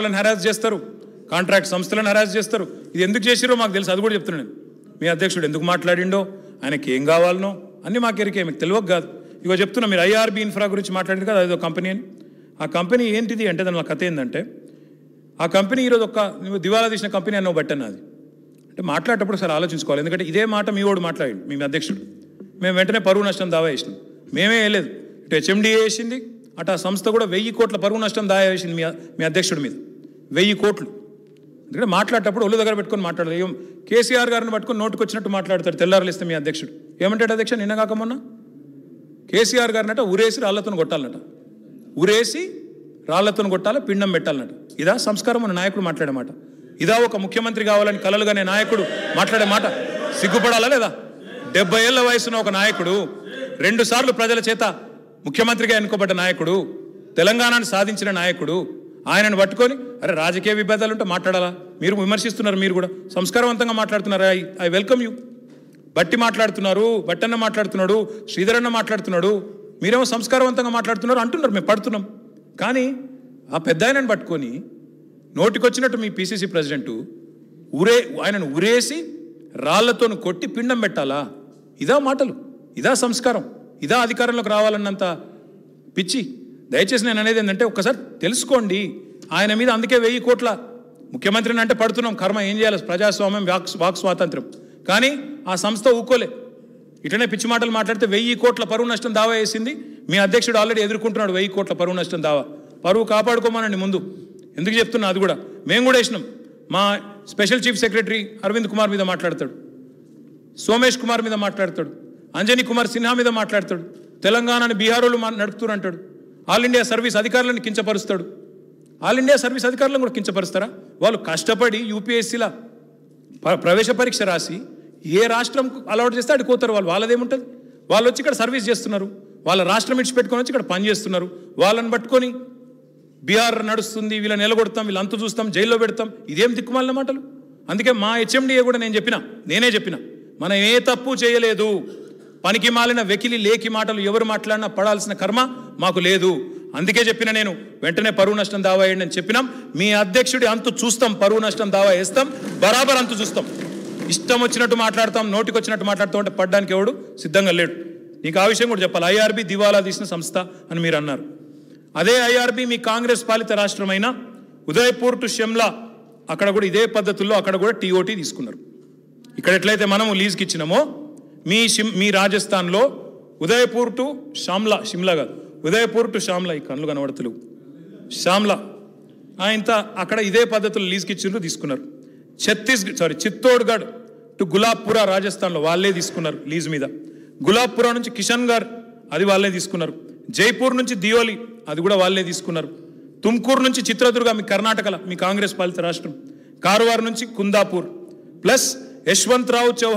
వాళ్ళని చేస్తారు కాంట్రాక్ట్ సంస్థలను హెరాస్ చేస్తారు ఇది ఎందుకు చేసిరో మాకు తెలుసు అది కూడా చెప్తున్నాను నేను మీ అధ్యక్షుడు ఎందుకు మాట్లాడిండో ఆయనకి ఏం కావాలనో అన్నీ మాకు ఎరికే మీకు తెలియక కాదు ఇగో చెప్తున్నా మీరు ఐఆర్బి ఇన్ఫ్రా గురించి మాట్లాడింది కదా అదో కంపెనీ అని ఆ కంపెనీ ఏంటిది అంటే దాని కథ ఏంటంటే ఆ కంపెనీ ఈరోజు ఒక్క దివాలా తీసిన కంపెనీ అని బట్టన్న అది అంటే మాట్లాడేటప్పుడు సార్ ఆలోచించుకోవాలి ఎందుకంటే ఇదే మాట మీ వాడు మాట్లాడి మీ అధ్యక్షుడు మేము వెంటనే పరువు నష్టం దావా వేసినాం మేమే వేయలేదు ఇటు హెచ్ఎండి వేసింది అటు ఆ సంస్థ కూడా వెయ్యి కోట్ల పరువు నష్టం దావా వేసింది మీ మీ అధ్యక్షుడి మీద వెయ్యి కోట్లు ఎందుకంటే మాట్లాడేటప్పుడు ఒళ్ళు దగ్గర పెట్టుకొని మాట్లాడలేము కేసీఆర్ గారిని పట్టుకొని నోటుకొచ్చినట్టు మాట్లాడతాడు తెల్లారలేస్తే మీ అధ్యక్షుడు ఏమంటాడు అధ్యక్ష నిన్న కాక మొన్న కేసీఆర్ గారినట ఉరేసి రాళ్లతో కొట్టాలన్నట ఉరేసి రాళ్లతో కొట్టాలి పిండం పెట్టాలన్నట ఇదా సంస్కారం ఉన్న నాయకుడు మాట్లాడే మాట ఇదా ఒక ముఖ్యమంత్రి కావాలని కలలుగానే నాయకుడు మాట్లాడే మాట సిగ్గుపడాలా లేదా డెబ్బై ఏళ్ల వయసున్న ఒక నాయకుడు రెండుసార్లు ప్రజల చేత ముఖ్యమంత్రిగా ఎన్నుకోబడ్డ నాయకుడు తెలంగాణను సాధించిన నాయకుడు ఆయనను పట్టుకొని అరే రాజకీయ విభేదాలు ఉంటే మాట్లాడాలా మీరు విమర్శిస్తున్నారు మీరు కూడా సంస్కారవంతంగా మాట్లాడుతున్నారు ఐ ఐ వెల్కమ్ యూ బట్టి మాట్లాడుతున్నారు బట్టన్న మాట్లాడుతున్నాడు శ్రీధరన్న మాట్లాడుతున్నాడు మీరేమో సంస్కారవంతంగా మాట్లాడుతున్నారు అంటున్నారు మేము పడుతున్నాం కానీ ఆ పెద్ద ఆయనను పట్టుకొని నోటికొచ్చినట్టు మీ పిసిసి ప్రెసిడెంట్ ఉరే ఆయనను ఉరేసి రాళ్లతో కొట్టి పిండం పెట్టాలా ఇదా మాటలు ఇదా సంస్కారం ఇదా అధికారంలోకి రావాలన్నంత పిచ్చి దయచేసి నేను అనేది ఏంటంటే ఒక్కసారి తెలుసుకోండి ఆయన మీద అందుకే వెయ్యి కోట్ల ముఖ్యమంత్రిని అంటే పడుతున్నాం కర్మ ఏం చేయాలి ప్రజాస్వామ్యం వాక్ వాక్ స్వాతంత్రం కానీ ఆ సంస్థ ఊకోలే ఇటనే పిచ్చి మాటలు మాట్లాడితే వెయ్యి కోట్ల పరువు నష్టం దావా వేసింది మీ అధ్యక్షుడు ఆల్రెడీ ఎదుర్కొంటున్నాడు వెయ్యి కోట్ల పరువు నష్టం దావా పరువు కాపాడుకోమానండి ముందు ఎందుకు చెప్తున్నా అది కూడా మేము కూడా వేసినాం మా special chief secretary Arvind Kumar మీద మాట్లాడతాడు సోమేష్ కుమార్ మీద మాట్లాడతాడు అంజనీ కుమార్ సిన్హా మీద మాట్లాడతాడు తెలంగాణని బీహారోలు మా నడుపుతున్నారు అంటాడు ఆల్ ఇండియా సర్వీస్ అధికారులను కించపరుస్తాడు ఆల్ ఇండియా సర్వీస్ అధికారులను కూడా కించపరుస్తారా వాళ్ళు కష్టపడి యూపీఎస్సీల ప్రవేశ పరీక్ష రాసి ఏ రాష్ట్రం అలవాటు చేస్తే అడిగి పోతారు వాళ్ళు వాళ్ళదేముంటుంది వాళ్ళు వచ్చి ఇక్కడ సర్వీస్ చేస్తున్నారు వాళ్ళ రాష్ట్రం పెట్టుకొని వచ్చి ఇక్కడ పనిచేస్తున్నారు వాళ్ళని పట్టుకొని బీహార్ నడుస్తుంది వీళ్ళని నిలగొడతాం వీళ్ళు అంత చూస్తాం జైల్లో పెడతాం ఇదేం దిక్కుమాలిన మాటలు అందుకే మా హెచ్ఎండిఏ కూడా నేను చెప్పిన నేనే చెప్పిన మనం ఏ తప్పు చేయలేదు పనికి మాలిన వెకిలి లేకి మాటలు ఎవరు మాట్లాడినా పడాల్సిన కర్మ మాకు లేదు అందుకే చెప్పిన నేను వెంటనే పరువు నష్టం దావా అని చెప్పినాం మీ అధ్యక్షుడి అంతు చూస్తాం పరువు నష్టం దావా వేస్తాం బరాబర్ అంతు చూస్తాం ఇష్టం వచ్చినట్టు మాట్లాడతాం నోటికి వచ్చినట్టు మాట్లాడుతూ ఉంటే పడ్డానికి ఎవడు సిద్ధంగా లేడు నీకు ఆ విషయం కూడా చెప్పాలి ఐఆర్బి దివాలా తీసిన సంస్థ అని మీరు అన్నారు అదే ఐఆర్బి మీ కాంగ్రెస్ పాలిత రాష్ట్రమైన ఉదయపూర్ టు షిమ్లా అక్కడ కూడా ఇదే పద్ధతుల్లో అక్కడ కూడా టీఓటీ తీసుకున్నారు ఇక్కడ ఎట్లయితే మనము లీజ్కి ఇచ్చినామో మీ సిమ్ మీ రాజస్థాన్లో ఉదయపూర్ టు షామ్లా షిమ్లా కాదు ఉదయపూర్ టు షామ్లా ఈ కళ్ళు కనబడతలు షామ్లా ఆయన అక్కడ ఇదే పద్ధతులు లీజ్కి ఇచ్చిండ్రు తీసుకున్నారు ఛత్తీస్గఢ్ సారీ చిత్తోడ్గఢ్ టు గులాబ్పురా రాజస్థాన్లో వాళ్ళే తీసుకున్నారు లీజ్ మీద గులాబ్పురా నుంచి కిషన్గర్ అది వాళ్ళే తీసుకున్నారు జైపూర్ నుంచి దియోలి అది కూడా వాళ్ళే తీసుకున్నారు తుమ్కూరు నుంచి చిత్రదుర్గ మీ కర్ణాటకలో మీ కాంగ్రెస్ పాలిత రాష్ట్రం కారువార్ నుంచి కుందాపూర్ ప్లస్ యశ్వంతరావు చౌహాన్